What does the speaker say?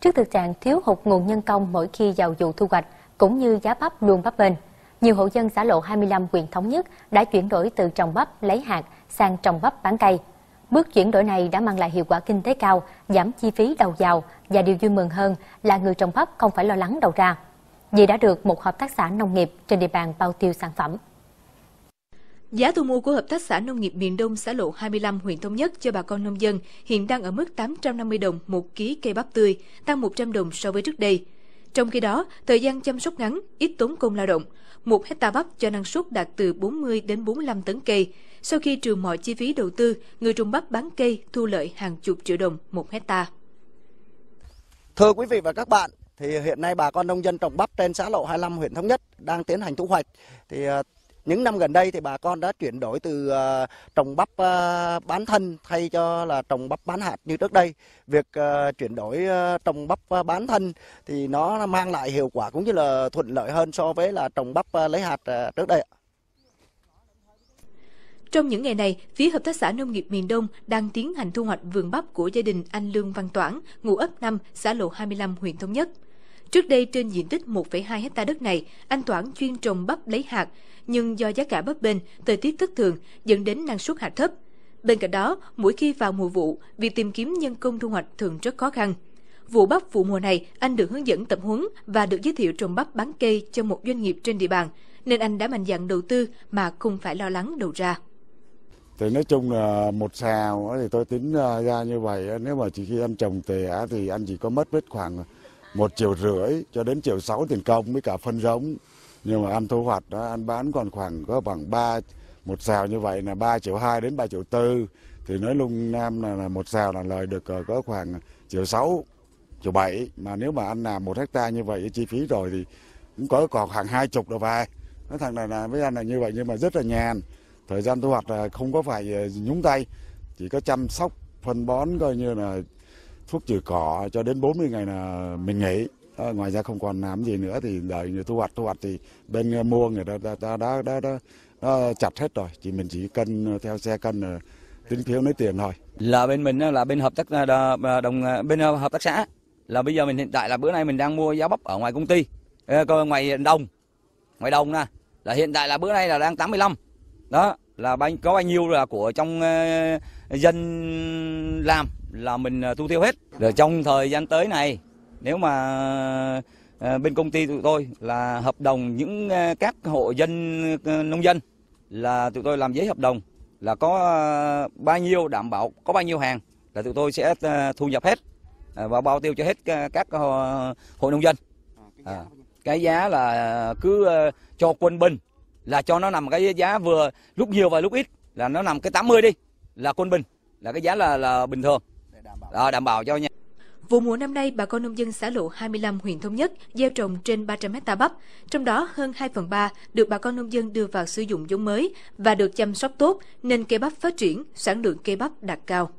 Trước thực trạng thiếu hụt nguồn nhân công mỗi khi vào vụ thu hoạch, cũng như giá bắp luôn bấp bênh, nhiều hộ dân xã lộ 25 huyện Thống Nhất đã chuyển đổi từ trồng bắp lấy hạt sang trồng bắp bán cây. Bước chuyển đổi này đã mang lại hiệu quả kinh tế cao, giảm chi phí đầu vào và điều vui mừng hơn là người trồng bắp không phải lo lắng đầu ra. Vì đã được một hợp tác xã nông nghiệp trên địa bàn bao tiêu sản phẩm. Giá thu mua của Hợp tác xã Nông nghiệp miền Đông xã Lộ 25 huyện Thống Nhất cho bà con nông dân hiện đang ở mức 850 đồng một ký cây bắp tươi, tăng 100 đồng so với trước đây. Trong khi đó, thời gian chăm sóc ngắn, ít tốn công lao động. Một hecta bắp cho năng suất đạt từ 40 đến 45 tấn cây. Sau khi trừ mọi chi phí đầu tư, người trồng bắp bán cây thu lợi hàng chục triệu đồng một hecta. Thưa quý vị và các bạn, thì hiện nay bà con nông dân trồng bắp trên xã Lộ 25 huyện Thống Nhất đang tiến hành thu hoạch. Thì ờ, những năm gần đây thì bà con đã chuyển đổi từ ờ, trồng bắp ờ, bán thân thay cho là trồng bắp bán hạt như trước đây. Việc ờ, chuyển đổi trồng bắp bán thân thì nó mang lại hiệu quả cũng như là thuận lợi hơn so với là trồng bắp lấy hạt trước đây. Trong những ngày này, phía Hợp tác xã Nông nghiệp miền Đông đang tiến hành thu hoạch vườn bắp của gia đình anh Lương Văn Toản, ngụ ấp 5, xã Lộ 25, huyện Thống Nhất. Trước đây trên diện tích 1,2 hecta đất này, anh Toản chuyên trồng bắp lấy hạt, nhưng do giá cả bắp bênh, thời tiết thất thường dẫn đến năng suất hạt thấp. Bên cạnh đó, mỗi khi vào mùa vụ, việc tìm kiếm nhân công thu hoạch thường rất khó khăn. Vụ bắp vụ mùa này, anh được hướng dẫn tập huấn và được giới thiệu trồng bắp bán cây cho một doanh nghiệp trên địa bàn, nên anh đã mạnh dạn đầu tư mà không phải lo lắng đầu ra. Thì nói chung là một xào thì tôi tính à, ra như vậy, nếu mà chỉ khi ăn trồng tề thì anh chỉ có mất hết khoảng một triệu rưỡi cho đến triệu sáu tiền công với cả phân giống nhưng mà ăn thu hoạch đó ăn bán còn khoảng có bằng ba một xào như vậy là ba triệu hai đến ba triệu tư thì nói lung nam là, một xào là lời được ờ, có khoảng triệu sáu triệu bảy mà nếu mà anh làm một hecta như vậy chi phí rồi thì cũng có còn khoảng hai chục đầu vài nói thằng này là với anh là như vậy nhưng mà rất là nhàn thời gian thu hoạch là không có phải ờ, nhúng tay chỉ có chăm sóc phân bón coi như là thuốc trừ cỏ cho đến 40 ngày là mình nghỉ à, ngoài ra không còn làm gì nữa thì đợi người thu hoạch thu hoạch thì bên ờ, mua người ta đã đã đã, đã, đã, đã chặt hết rồi chỉ mình chỉ cân ờ, theo xe cân ờ, tính phiếu lấy tiền thôi là bên mình là bên hợp tác đồng bên hợp tác xã là bây giờ mình hiện tại là bữa nay mình đang mua giá bắp ở ngoài công ty ngoài đồng ngoài đồng nè là hiện tại là bữa nay là đang 85 đó là bao có bao nhiêu là của trong dân làm là mình à, thu tiêu hết. Rồi trong thời gian tới này nếu mà à, bên công ty tụi tôi là hợp đồng những à, các hộ dân nông dân là tụi tôi làm giấy hợp đồng là có bao nhiêu đảm bảo có bao nhiêu hàng là tụi tôi sẽ thu nhập hết và bao tiêu cho hết các hộ nông dân. À, cái giá là cứ cho quân bình là cho nó nằm cái giá vừa lúc nhiều và lúc ít là nó nằm cái 80 đi là quân bình là cái giá là là bình thường đó, đảm bảo cho nha. Vụ mùa năm nay, bà con nông dân xã Lộ 25 huyện Thống Nhất gieo trồng trên 300 hecta bắp, trong đó hơn 2 phần 3 được bà con nông dân đưa vào sử dụng giống mới và được chăm sóc tốt nên cây bắp phát triển, sản lượng cây bắp đạt cao.